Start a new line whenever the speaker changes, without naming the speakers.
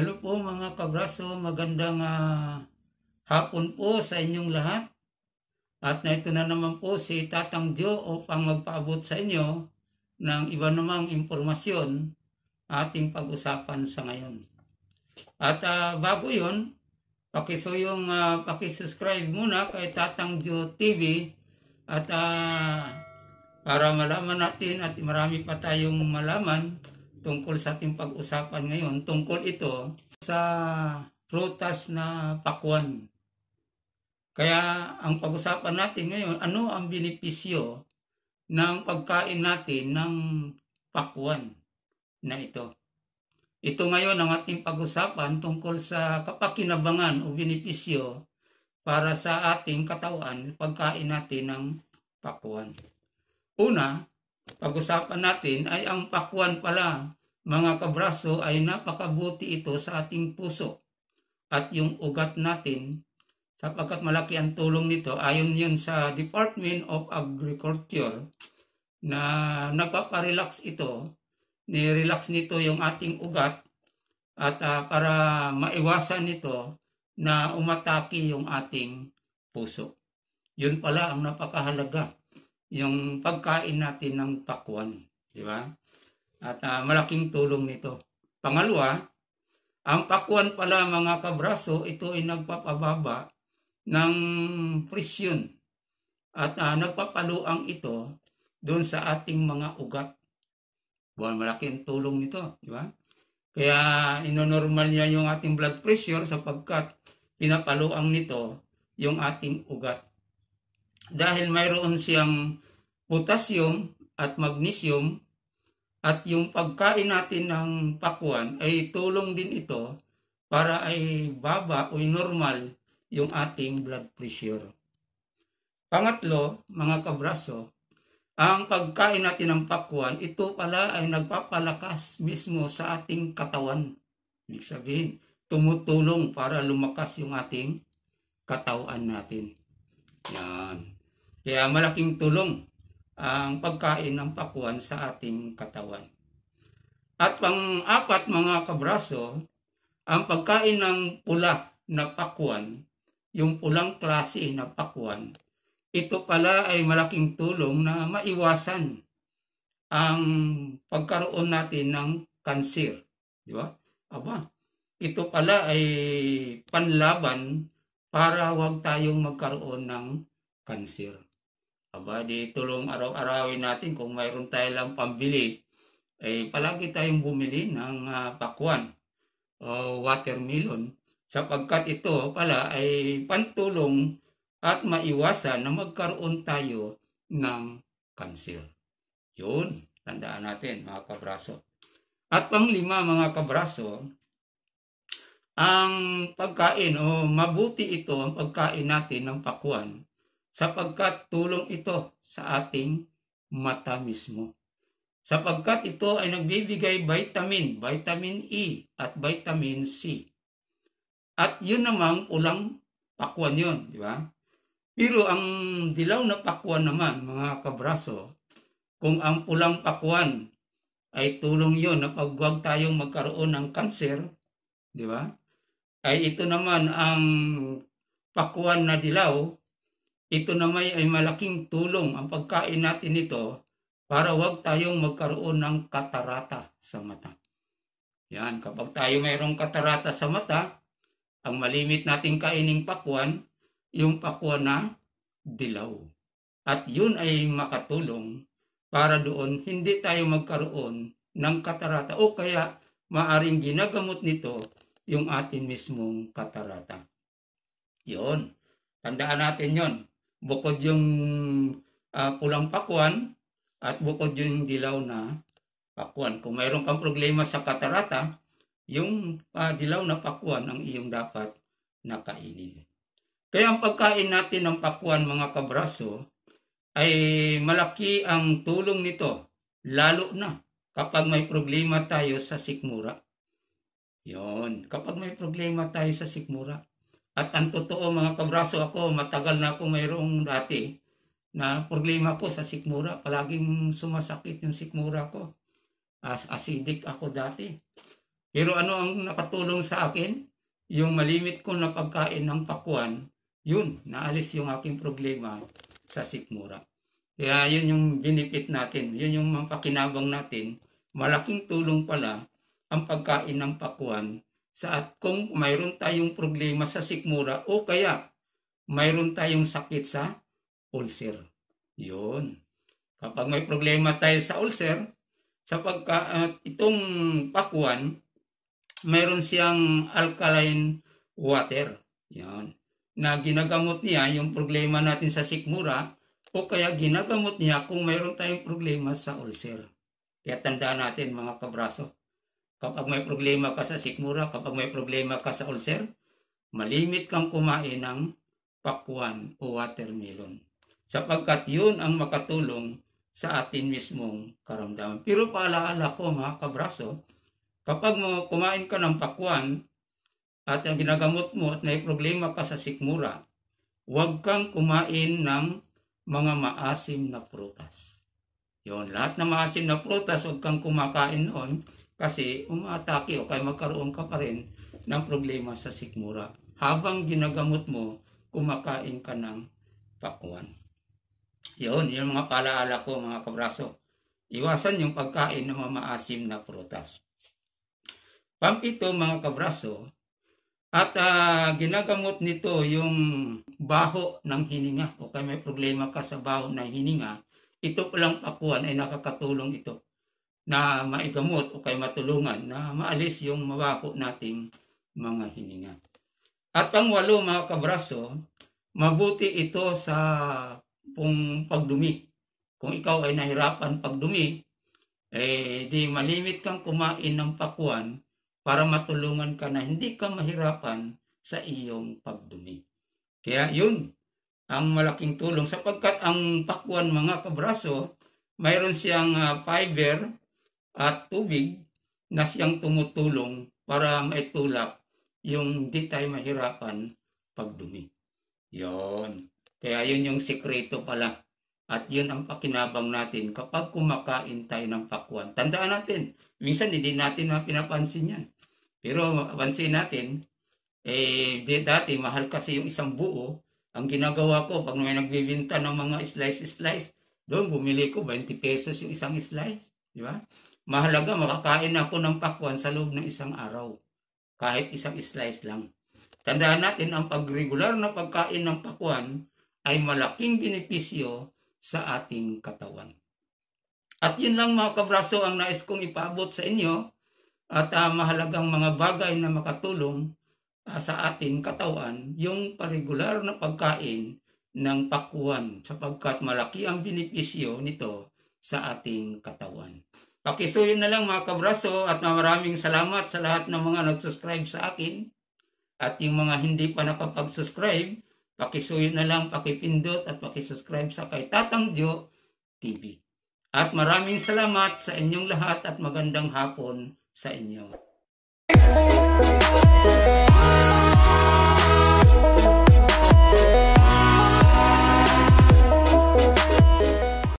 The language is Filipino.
Hello po mga kabraso, magandang uh, hapon po sa inyong lahat. At na ito na naman po si Tatang Joe upang magpaabot sa inyo ng iba namang impormasyon ating pag-usapan sa ngayon. At uh, bago yun, pakisuyong, uh, ah, pakisubscribe muna kay Tatang Joe TV at uh, para malaman natin at marami pa tayong malaman tungkol sa ating pag-usapan ngayon, tungkol ito sa prutas na pakwan. Kaya ang pag-usapan natin ngayon, ano ang benepisyo ng pagkain natin ng pakwan na ito. Ito ngayon ang ating pag-usapan tungkol sa kapakinabangan o benepisyo para sa ating katawan pagkain natin ng pakwan. Una, pag-usapan natin ay ang pakwan pala. Mga kabraso ay napakabuti ito sa ating puso at yung ugat natin sapagkat malaki ang tulong nito ayon yun sa Department of Agriculture na nagpaparelax ito, nirelax nito yung ating ugat at uh, para maiwasan nito na umatake yung ating puso. Yun pala ang napakahalaga yung pagkain natin ng pakwan, di ba? At uh, malaking tulong nito. Pangalawa, ang pakwan pala mga kabraso, ito ay nagpapababa ng presyon at uh, nagpapaluang ito doon sa ating mga ugat. Buwan malaking tulong nito, di ba? Kaya inonormal niya yung ating blood pressure sapagkat pinapaluang nito yung ating ugat dahil mayroon siyang potassium at magnesium at yung pagkain natin ng pakwan ay tulong din ito para ay baba o normal yung ating blood pressure. Pangatlo, mga kabraso, ang pagkain natin ng pakwan, ito pala ay nagpapalakas mismo sa ating katawan. Ibig sabihin, tumutulong para lumakas yung ating katawan natin. Yan. Kaya malaking tulong ang pagkain ng pakuan sa ating katawan. At pang-apat mga kabraso, ang pagkain ng pula na pakuan, yung pulang klase na pakuan, ito pala ay malaking tulong na maiwasan ang pagkaroon natin ng kanser. Di ba? Aba, ito pala ay panlaban para wag tayong magkaroon ng kanser. Aba, di tulong araw-arawin natin kung mayroon tayo lang pambili. Eh, palagi tayong bumili ng uh, ah, pakwan o watermelon sapagkat ito pala ay pantulong at maiwasan na magkaroon tayo ng kansil. Yun, tandaan natin mga kabraso. At panglima mga kabraso, ang pagkain o mabuti ito ang pagkain natin ng pakwan sapagkat tulong ito sa ating mata mismo. Sapagkat ito ay nagbibigay vitamin, vitamin E at vitamin C. At yun namang ulang pakwan yun, di ba? Pero ang dilaw na pakwan naman, mga kabraso, kung ang pulang pakwan ay tulong yon na pag huwag tayong magkaroon ng kanser, di ba? Ay ito naman ang pakwan na dilaw ito namay ay malaking tulong ang pagkain natin ito para wag tayong magkaroon ng katarata sa mata. Yan, kapag tayo mayroong katarata sa mata, ang malimit nating kaining pakwan, yung pakwan na dilaw. At yun ay makatulong para doon hindi tayo magkaroon ng katarata o kaya maaring ginagamot nito yung atin mismong katarata. Yun. Tandaan natin yon bukod yung uh, pulang pakwan at bukod yung dilaw na pakwan. Kung mayroon kang problema sa katarata, yung uh, dilaw na pakwan ang iyong dapat nakainin. Kaya ang pagkain natin ng pakwan mga kabraso ay malaki ang tulong nito, lalo na kapag may problema tayo sa sikmura. Yon, kapag may problema tayo sa sikmura, at ang totoo mga kabraso ako, matagal na ako mayroong dati na problema ko sa sikmura. Palaging sumasakit yung sikmura ko. As acidic ako dati. Pero ano ang nakatulong sa akin? Yung malimit ko na pagkain ng pakwan, yun, naalis yung aking problema sa sikmura. Kaya yun yung benefit natin, yun yung mampakinabang natin. Malaking tulong pala ang pagkain ng pakwan sa kung mayroon tayong problema sa sikmura o kaya mayroon tayong sakit sa ulcer. Yun. Kapag may problema tayo sa ulcer, sapagka itong pakuan, mayroon siyang alkaline water. Yan. Na ginagamot niya yung problema natin sa sikmura o kaya ginagamot niya kung mayroon tayong problema sa ulcer. Kaya tandaan natin mga kabraso Kapag may problema ka sa sikmura, kapag may problema ka sa ulcer, malimit kang kumain ng pakwan o watermelon. Sapagkat yun ang makatulong sa atin mismong karamdaman. Pero paalaala ko mga kabraso, kapag mo kumain ka ng pakwan at ang ginagamot mo at may problema ka sa sikmura, huwag kang kumain ng mga maasim na prutas. Yon, lahat na maasim na prutas, huwag kang kumakain noon kasi umaatake o kaya magkaroon ka pa rin ng problema sa sikmura. Habang ginagamot mo, kumakain ka ng pakuan. Yun, yung mga palaala ko mga kabraso. Iwasan yung pagkain ng mamaasim na prutas. ito mga kabraso, at uh, ginagamot nito yung baho ng hininga o kaya may problema ka sa baho ng hininga, ito palang pakuan ay nakakatulong ito na maigamot o kay matulungan na maalis yung mawako nating mga hininga. At pangwalo mga kabraso, mabuti ito sa kung pagdumi. Kung ikaw ay nahirapan pagdumi, eh di malimit kang kumain ng pakuan para matulungan ka na hindi ka mahirapan sa iyong pagdumi. Kaya yun, ang malaking tulong sapagkat ang pakuan mga kabraso, mayroon siyang uh, fiber at tubig na siyang tumutulong para maitulak yung di tayo mahirapan pag dumi. Yon. Kaya yun yung sikreto pala. At yun ang pakinabang natin kapag kumakain tayo ng pakwan. Tandaan natin, minsan hindi natin pinapansin yan. Pero pansin natin, eh, di, dati mahal kasi yung isang buo. Ang ginagawa ko, pag may nagbibinta ng mga slice-slice, doon bumili ko 20 pesos yung isang slice. Di ba? Mahalaga makakain ako ng pakwan sa loob ng isang araw, kahit isang slice lang. Tandaan natin ang pagregular na pagkain ng pakwan ay malaking benepisyo sa ating katawan. At yun lang mga kabraso ang nais kong ipaabot sa inyo at uh, mahalagang mga bagay na makatulong uh, sa ating katawan yung paregular na pagkain ng pakwan sapagkat malaki ang benepisyo nito sa ating katawan. Pakisuyo na lang mga kabraso at maraming salamat sa lahat ng mga nag-subscribe sa akin. At yung mga hindi pa nakapag-subscribe, pakisuyo na lang, pakipindot at pakisubscribe sa kay Tatang Diyo TV. At maraming salamat sa inyong lahat at magandang hapon sa inyo.